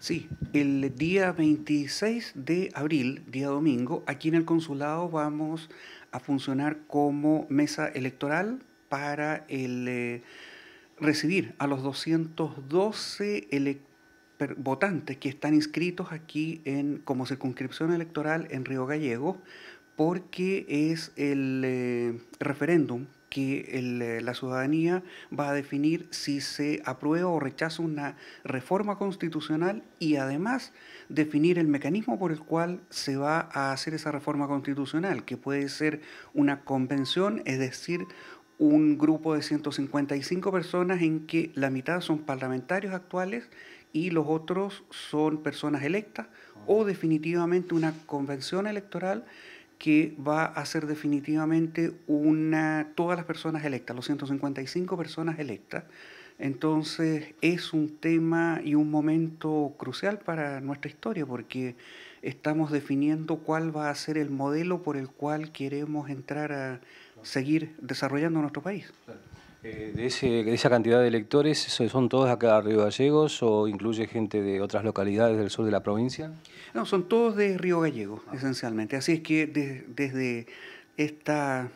Sí, el día 26 de abril, día domingo, aquí en el consulado vamos a funcionar como mesa electoral para el, eh, recibir a los 212 votantes que están inscritos aquí en, como circunscripción electoral en Río Gallego, porque es el eh, referéndum que eh, la ciudadanía va a definir si se aprueba o rechaza una reforma constitucional y además definir el mecanismo por el cual se va a hacer esa reforma constitucional, que puede ser una convención, es decir, un grupo de 155 personas en que la mitad son parlamentarios actuales y los otros son personas electas o definitivamente una convención electoral que va a ser definitivamente una, todas las personas electas, los 155 personas electas. Entonces es un tema y un momento crucial para nuestra historia porque estamos definiendo cuál va a ser el modelo por el cual queremos entrar a seguir desarrollando nuestro país. Eh, de, esa cantidad de electores, ¿son todos acá de Río Gallegos o incluye gente de otras localidades del sur de la provincia? No, son todos de Río Gallegos, esencialmente. Así es que desde esta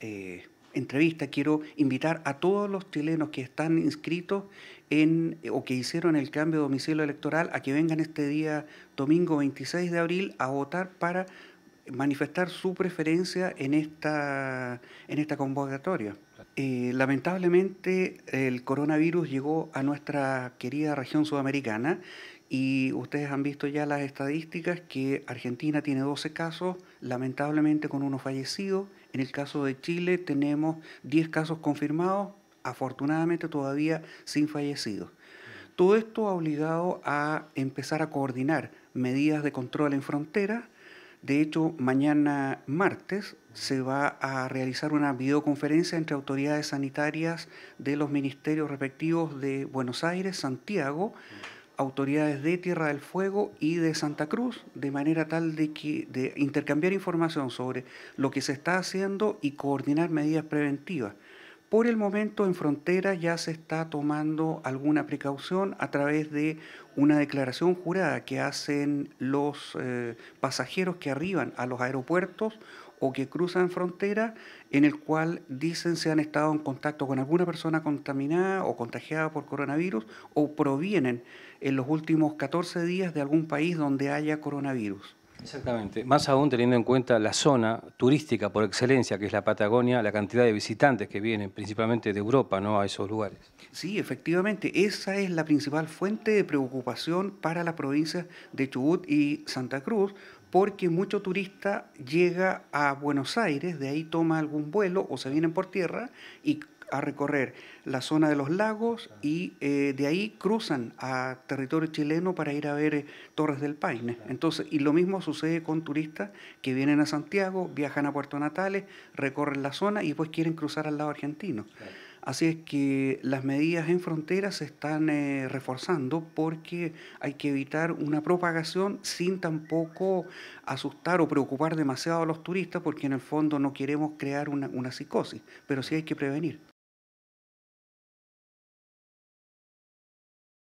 eh, entrevista quiero invitar a todos los chilenos que están inscritos en, o que hicieron el cambio de domicilio electoral a que vengan este día, domingo 26 de abril, a votar para manifestar su preferencia en esta, en esta convocatoria. Eh, lamentablemente el coronavirus llegó a nuestra querida región sudamericana y ustedes han visto ya las estadísticas que Argentina tiene 12 casos, lamentablemente con uno fallecido. En el caso de Chile tenemos 10 casos confirmados, afortunadamente todavía sin fallecidos. Todo esto ha obligado a empezar a coordinar medidas de control en frontera. De hecho, mañana martes se va a realizar una videoconferencia entre autoridades sanitarias de los ministerios respectivos de Buenos Aires, Santiago, autoridades de Tierra del Fuego y de Santa Cruz, de manera tal de que de intercambiar información sobre lo que se está haciendo y coordinar medidas preventivas. Por el momento en frontera ya se está tomando alguna precaución a través de una declaración jurada que hacen los eh, pasajeros que arriban a los aeropuertos o que cruzan frontera, en el cual dicen si han estado en contacto con alguna persona contaminada o contagiada por coronavirus o provienen en los últimos 14 días de algún país donde haya coronavirus. Exactamente, más aún teniendo en cuenta la zona turística por excelencia, que es la Patagonia, la cantidad de visitantes que vienen, principalmente de Europa, ¿no? a esos lugares. Sí, efectivamente, esa es la principal fuente de preocupación para las provincias de Chubut y Santa Cruz, porque mucho turista llega a Buenos Aires, de ahí toma algún vuelo o se vienen por tierra y a recorrer la zona de los lagos y eh, de ahí cruzan a territorio chileno para ir a ver eh, Torres del Paine. Entonces, y lo mismo sucede con turistas que vienen a Santiago, viajan a Puerto Natales, recorren la zona y después quieren cruzar al lado argentino. Así es que las medidas en frontera se están eh, reforzando porque hay que evitar una propagación sin tampoco asustar o preocupar demasiado a los turistas porque en el fondo no queremos crear una, una psicosis, pero sí hay que prevenir.